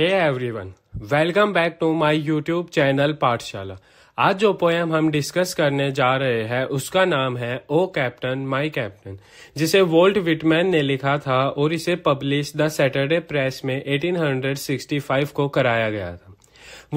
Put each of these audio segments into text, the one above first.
Hey everyone welcome back to my YouTube channel Pathshala आज जो poem हम डिस्कस करने जा रहे हैं उसका नाम है ओ कैप्टन माय कैप्टन जिसे वोल्ट विटमैन ने लिखा था और इसे पब्लिश द सैटरडे प्रेस में 1865 को कराया गया था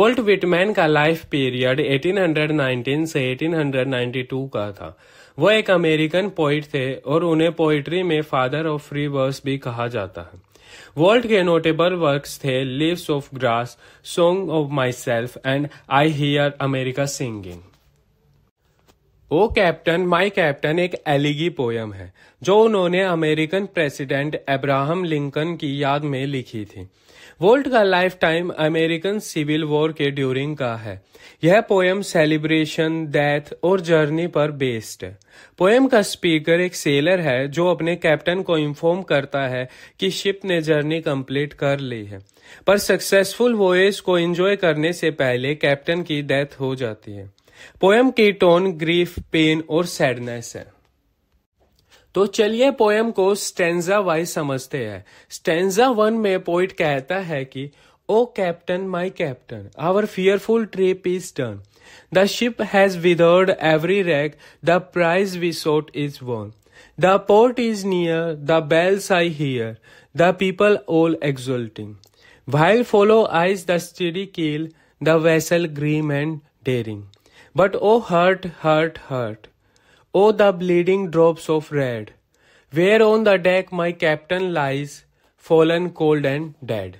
वोल्ट विटमैन का लाइफ पीरियड 1819 से 1892 का था वो एक अमेरिकन पोइट थे और उन्हें पोइट्री में फादर ऑफ फ्री वर्स भी कहा जाता है वर्ल्ड के नोटेबल वर्क्स थे leaves of grass song of myself and I hear America singing O captain my captain एक एलिगी पोयम है जो उन्होंने अमेरिकन प्रेसिडेंट अब्राहम लिंकन की याद में लिखी थी वोल्ट का life time American civil war के ड्यूरिंग का है यह पोयम सेलिब्रेशन डेथ और जर्नी पर बेस्ड है पोयम का स्पीकर एक सेलर है जो अपने कैप्टन को इन्फॉर्म करता है कि शिप ने जर्नी कंप्लीट कर ली है पर सक्सेसफुल वोएज को एंजॉय करने से पहले कैप्टन की डेथ हो जाती है पोएम की टोन ग्रीफ पेन और सैडनेस है तो चलिए पोएम को स्टेंजा वाइज समझते हैं स्टेंजा वन में पोइट कहता है कि O captain my captain our fearful trip is done the ship has weathered every rack the prize we sought is won the port is near the bells I hear the people all exulting while follow eyes the steady keel the vessel grim and daring But oh hurt, hurt, hurt. Oh the bleeding drops of red, where on the deck my captain lies, fallen cold and dead.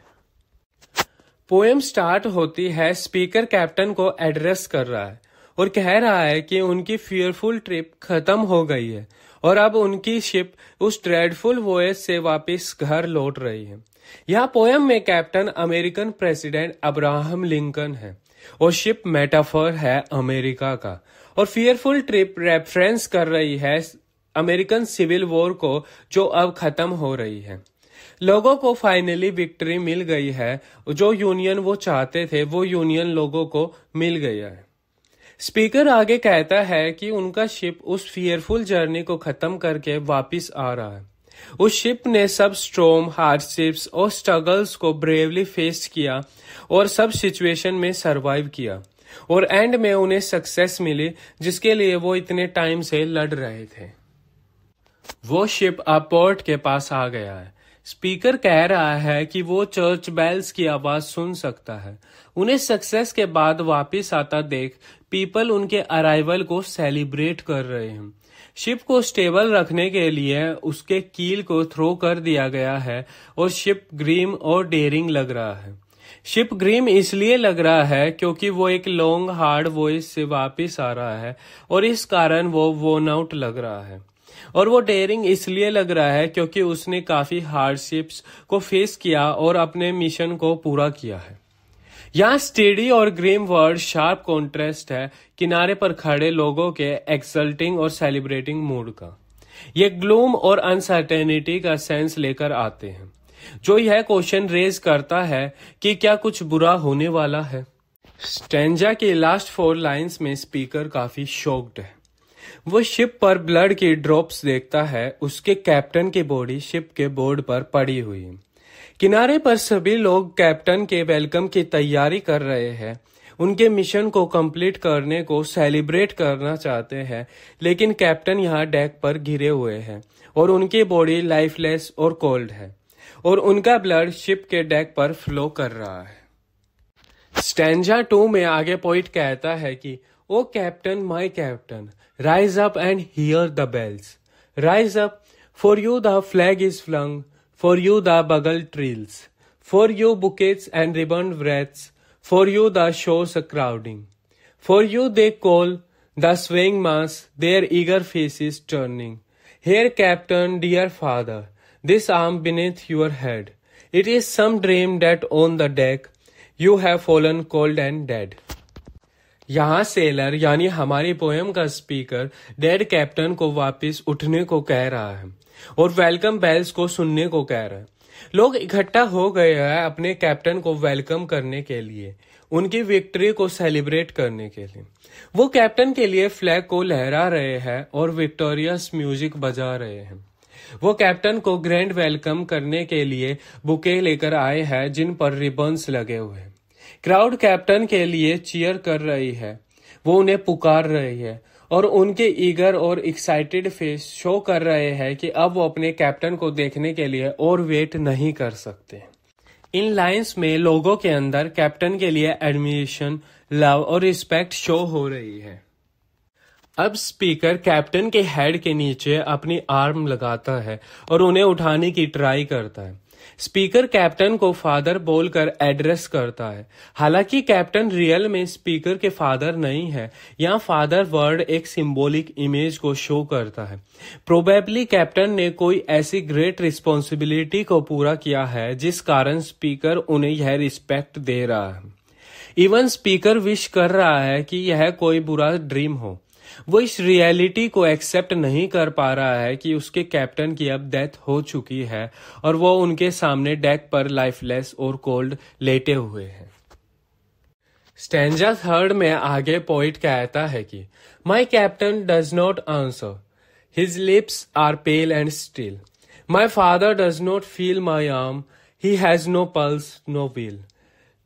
Poem start होती है speaker captain को address कर रहा है और कह रहा है कि उनकी फियरफुल ट्रिप खत्म हो गई है और अब उनकी शिप उस ड्रेडफुल वॉयस से वापस घर लौट रही है यह पोएम में captain American president Abraham Lincoln है और शिप मेटाफर है अमेरिका का और फियरफुल ट्रिप रेफरेंस कर रही है अमेरिकन सिविल वॉर को जो अब खत्म हो रही है लोगों को फाइनली विक्ट्री मिल गई है जो यूनियन वो चाहते थे वो यूनियन लोगों को मिल गया है स्पीकर आगे कहता है कि उनका शिप उस फियरफुल जर्नी को खत्म करके वापस आ रहा है उस शिप ने सब स्ट्रोम हार्डशिप्स और स्ट्रगल्स को ब्रेवली फेस किया और सब सिचुएशन में सरवाइव किया और एंड में उन्हें सक्सेस मिली जिसके लिए वो इतने टाइम से लड़ रहे थे वो शिप अब पोर्ट के पास आ गया है स्पीकर कह रहा है कि वो चर्च बेल्स की आवाज सुन सकता है उन्हें सक्सेस के बाद वापस आता देख पीपल उनके अराइवल को सेलिब्रेट कर रहे हैं शिप को स्टेबल रखने के लिए उसके कील को थ्रो कर दिया गया है और शिप ग्रीम और डेरिंग लग रहा है शिप ग्रीम इसलिए लग रहा है क्योंकि वो एक लॉन्ग हार्ड वॉइस से वापस आ रहा है और इस कारण वो वोन आउट लग रहा है और वो डेयरिंग इसलिए लग रहा है क्योंकि उसने काफी हार्डशिप्स को फेस किया और अपने मिशन को पूरा किया है यहाँ स्टेडी और ग्रीम वर्ड शार्प कॉन्ट्रेस्ट है किनारे पर खड़े लोगों के एक्सल्टिंग और सेलिब्रेटिंग मूड का ये ग्लूम और अनसर्टेनिटी का सेंस लेकर आते हैं जो यह क्वेश्चन रेज करता है कि क्या कुछ बुरा होने वाला है स्टेंजा के लास्ट फोर लाइंस में स्पीकर काफी शोक्ड है वो शिप पर ब्लड की ड्रॉप्स देखता है उसके कैप्टन की बॉडी शिप के बोर्ड पर पड़ी हुई है किनारे पर सभी लोग कैप्टन के वेलकम की तैयारी कर रहे हैं उनके मिशन को कंप्लीट करने को सेलिब्रेट करना चाहते हैं लेकिन कैप्टन यहाँ डेक पर घिरे हुए हैं और उनकी बॉडी लाइफलेस और कोल्ड है और उनका ब्लड शिप के डेक पर फ्लो कर रहा है स्टेंजा टू में आगे पॉइंट कहता है कि O captain my captain rise up and hear the bells rise up for you the flag is flung For you the bugle trills, for you bouquets and ribboned wreaths, for you the shows a crowding. For you they call, the swaying mass, their eager faces turning. Here, Captain, dear father, this arm beneath your head. It is some dream that on the deck you have fallen cold and dead. यहाँ sailor यानी हमारी poem का speaker dead captain को वापस उठने को कह रहा है और वेलकम बेल्स को सुनने को कह रहा है लोग इकट्ठा हो गए हैं अपने कैप्टन को वेलकम करने के लिए उनकी विक्ट्री को सेलिब्रेट करने के लिए वो कैप्टन के लिए फ्लैग को लहरा रहे हैं और विक्टोरियस म्यूजिक बजा रहे हैं वो कैप्टन को ग्रैंड वेलकम करने के लिए बुके लेकर आए हैं जिन पर रिबन्स लगे हुए हैं क्राउड कैप्टन के लिए चीयर कर रही है वो उन्हें पुकार रही है और उनके ईगर और एक्साइटेड फेस शो कर रहे हैं कि अब वो अपने कैप्टन को देखने के लिए और वेट नहीं कर सकते इन लाइन्स में लोगों के अंदर कैप्टन के लिए एडमिशन लव और रिस्पेक्ट शो हो रही है अब स्पीकर कैप्टन के हेड के नीचे अपनी आर्म लगाता है और उन्हें उठाने की ट्राई करता है स्पीकर कैप्टन को फादर बोलकर एड्रेस करता है हालांकि कैप्टन रियल में स्पीकर के फादर नहीं है यहाँ फादर वर्ड एक सिंबॉलिक इमेज को शो करता है प्रोबेबली कैप्टन ने कोई ऐसी ग्रेट रिस्पॉन्सिबिलिटी को पूरा किया है जिस कारण स्पीकर उन्हें यह रिस्पेक्ट दे रहा है इवन स्पीकर विश कर रहा है कि यह कोई बुरा ड्रीम हो वो इस रियलिटी को एक्सेप्ट नहीं कर पा रहा है कि उसके कैप्टन की अब डेथ हो चुकी है और वो उनके सामने डेक पर लाइफलेस और कोल्ड लेटे हुए हैं स्टेंजा थर्ड में आगे पॉइंट कहता है कि my captain does not answer his lips are pale and still my father does not feel my arm he has no pulse nor will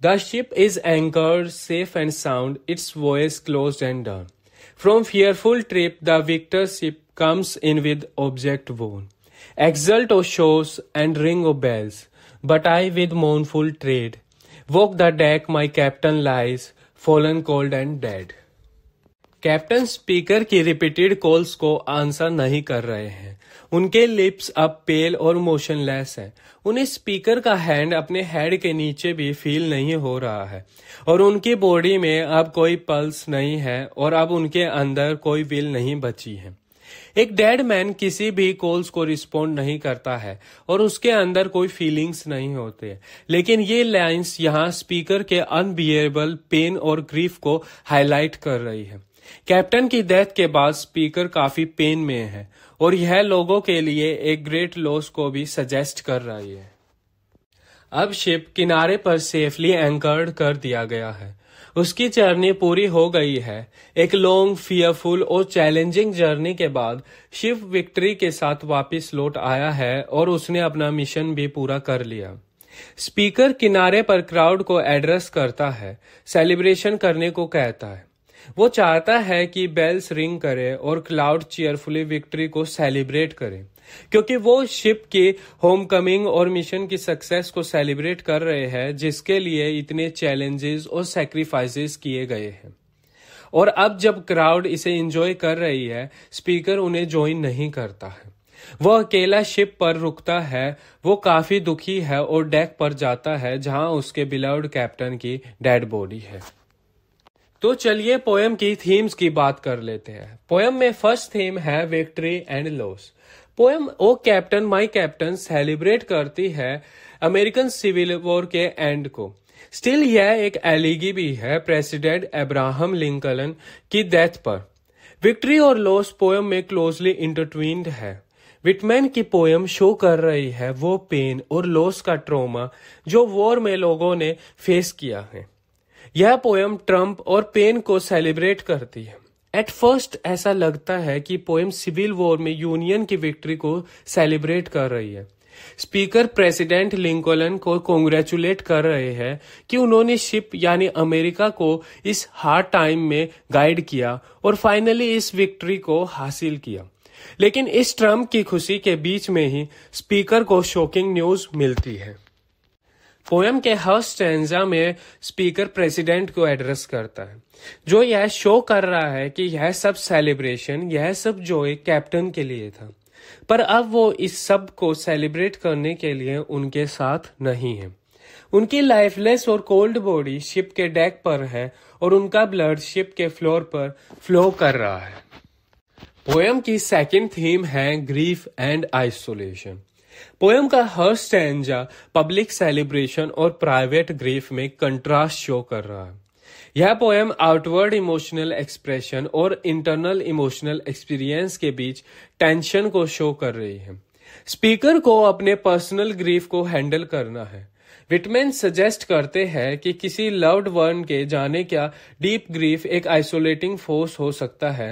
the ship is anchored safe and sound its voyage closed and done From fearful trip, the victor ship comes in with object worn. Exult, O shores, and ring, O bells. But I, with mournful tread, walk the deck my captain lies, fallen cold and dead. Captain speaker की repeated calls को answer नहीं कर रहे हैं उनके lips अब पेल और motionless हैं उन्हें स्पीकर का हैंड अपने हेड के नीचे भी फील नहीं हो रहा है और उनकी बॉडी में अब कोई पल्स नहीं है और अब उनके अंदर कोई विल नहीं बची है एक डेड मैन किसी भी कॉल्स को रिस्पोंड नहीं करता है और उसके अंदर कोई फीलिंग्स नहीं होते लेकिन ये लाइंस यहाँ स्पीकर के अनबियरेबल पेन और ग्रीफ को हाईलाइट कर रही है कैप्टन की डेथ के बाद स्पीकर काफी पेन में है और यह लोगों के लिए एक ग्रेट लॉस को भी सजेस्ट कर रही है अब शिप किनारे पर सेफली एंकर्ड कर दिया गया है उसकी जर्नी पूरी हो गई है एक लॉन्ग फियरफुल और चैलेंजिंग जर्नी के बाद शिव विक्ट्री के साथ वापस लौट आया है और उसने अपना मिशन भी पूरा कर लिया स्पीकर किनारे पर क्राउड को एड्रेस करता है सेलिब्रेशन करने को कहता है वो चाहता है कि बेल्स रिंग करे और क्लाउड चेयरफुली विक्ट्री को सेलिब्रेट करे क्योंकि वो शिप के होमकमिंग और मिशन की सक्सेस को सेलिब्रेट कर रहे हैं जिसके लिए इतने चैलेंजेस और सेक्रीफाइसेस किए गए हैं और अब जब क्राउड इसे एंजॉय कर रही है स्पीकर उन्हें ज्वाइन नहीं करता है वो अकेला शिप पर रुकता है वो काफी दुखी है और डेक पर जाता है जहां उसके बिलाउड कैप्टन की डेड बॉडी है तो चलिए पोएम की थीम्स की बात कर लेते हैं पोएम में फर्स्ट थीम है victory and loss poem O captain my captain celebrate करती है अमेरिकन सिविल वॉर के एंड को स्टिल यह एक एलिगी भी है प्रेसिडेंट अब्राहम लिंकन की डेथ पर विक्ट्री और लॉस पोएम में क्लोजली इंटरट्वीन्ड है विटमैन की पोएम शो कर रही है वो पेन और लॉस का ट्रोमा जो वॉर में लोगों ने फेस किया है यह पोएम ट्रंप और पेन को सेलिब्रेट करती है एट फर्स्ट ऐसा लगता है कि पोएम सिविल वॉर में यूनियन की विक्ट्री को सेलिब्रेट कर रही है स्पीकर प्रेसिडेंट लिंकोलन को कॉन्ग्रेचुलेट कर रहे हैं कि उन्होंने शिप यानी अमेरिका को इस हार्ड टाइम में गाइड किया और फाइनली इस विक्ट्री को हासिल किया लेकिन इस ट्रम्प की खुशी के बीच में ही स्पीकर को शॉकिंग न्यूज मिलती है पोएम के हर स्टेंजा में स्पीकर प्रेसिडेंट को एड्रेस करता है जो यह शो कर रहा है कि यह सब सेलिब्रेशन यह सब जो एक कैप्टन के लिए था पर अब वो इस सब को सेलिब्रेट करने के लिए उनके साथ नहीं है उनकी लाइफलेस और कोल्ड बॉडी शिप के डेक पर है और उनका ब्लड शिप के फ्लोर पर फ्लो कर रहा है पोयम की सेकंड थीम है ग्रीफ एंड आइसोलेशन पोएम का हर स्टैंजा पब्लिक सेलिब्रेशन और प्राइवेट ग्रीफ में कंट्रास्ट शो कर रहा है यह पोएम आउटवर्ड इमोशनल एक्सप्रेशन और इंटरनल इमोशनल एक्सपीरियंस के बीच टेंशन को शो कर रही है स्पीकर को अपने पर्सनल ग्रीफ को हैंडल करना है विटमैन सजेस्ट करते हैं कि किसी लव्ड वन के जाने क्या डीप ग्रीफ एक आइसोलेटिंग फोर्स हो सकता है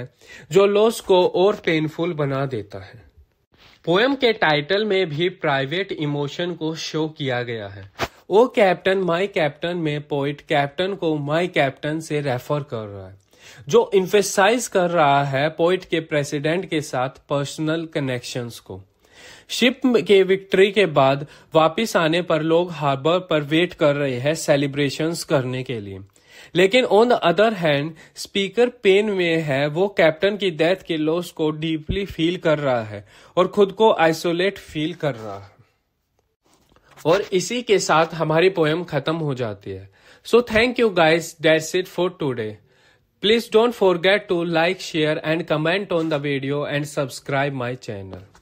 जो लॉस को और पेनफुल बना देता है पोएम के टाइटल में भी प्राइवेट इमोशन को शो किया गया है ओ कैप्टन माई कैप्टन में पोइट कैप्टन को माई कैप्टन से रेफर कर रहा है जो इंफेसाइज कर रहा है पोइट के प्रेसिडेंट के साथ पर्सनल कनेक्शंस को शिप के विक्ट्री के बाद वापस आने पर लोग हार्बर पर वेट कर रहे हैं सेलिब्रेशंस करने के लिए लेकिन on the other hand speaker pain में है वो कैप्टन की डेथ के लॉस को डीपली फील कर रहा है और खुद को आइसोलेट फील कर रहा है और इसी के साथ हमारी पोएम खत्म हो जाती है so thank you guys that's it for today please don't forget to like share and comment on the video and subscribe my channel